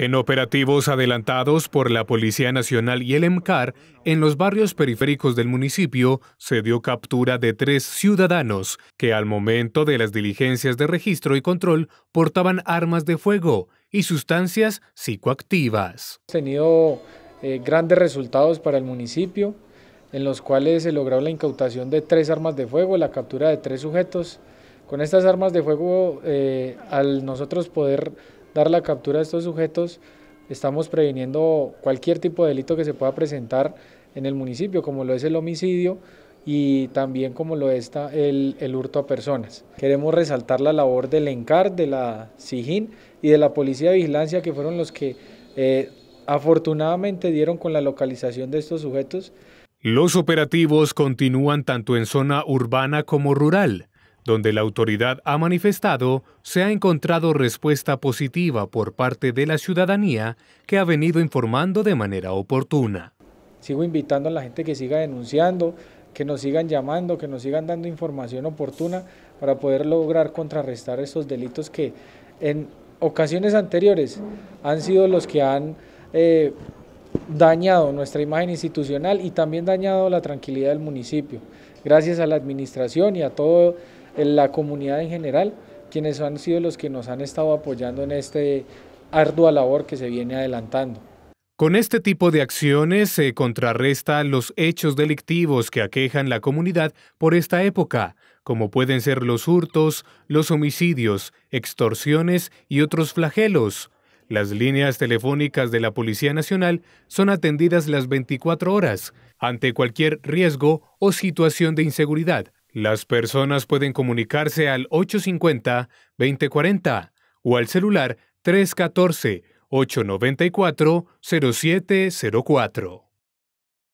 En operativos adelantados por la Policía Nacional y el EMCAR, en los barrios periféricos del municipio se dio captura de tres ciudadanos que al momento de las diligencias de registro y control portaban armas de fuego y sustancias psicoactivas. Hemos tenido eh, grandes resultados para el municipio, en los cuales se logró la incautación de tres armas de fuego, la captura de tres sujetos. Con estas armas de fuego, eh, al nosotros poder dar la captura a estos sujetos, estamos previniendo cualquier tipo de delito que se pueda presentar en el municipio, como lo es el homicidio y también como lo está el, hurto a personas. Queremos resaltar la labor del ENCAR, de la SIGIN y de la Policía de Vigilancia, que fueron los que eh, afortunadamente dieron con la localización de estos sujetos. Los operativos continúan tanto en zona urbana como rural donde la autoridad ha manifestado se ha encontrado respuesta positiva por parte de la ciudadanía que ha venido informando de manera oportuna. Sigo invitando a la gente que siga denunciando, que nos sigan llamando, que nos sigan dando información oportuna para poder lograr contrarrestar estos delitos que en ocasiones anteriores han sido los que han eh, dañado nuestra imagen institucional y también dañado la tranquilidad del municipio. Gracias a la administración y a todo en la comunidad en general, quienes han sido los que nos han estado apoyando en esta ardua labor que se viene adelantando. Con este tipo de acciones se contrarrestan los hechos delictivos que aquejan la comunidad por esta época, como pueden ser los hurtos, los homicidios, extorsiones y otros flagelos. Las líneas telefónicas de la Policía Nacional son atendidas las 24 horas ante cualquier riesgo o situación de inseguridad las personas pueden comunicarse al 850-2040 o al celular 314-894-0704.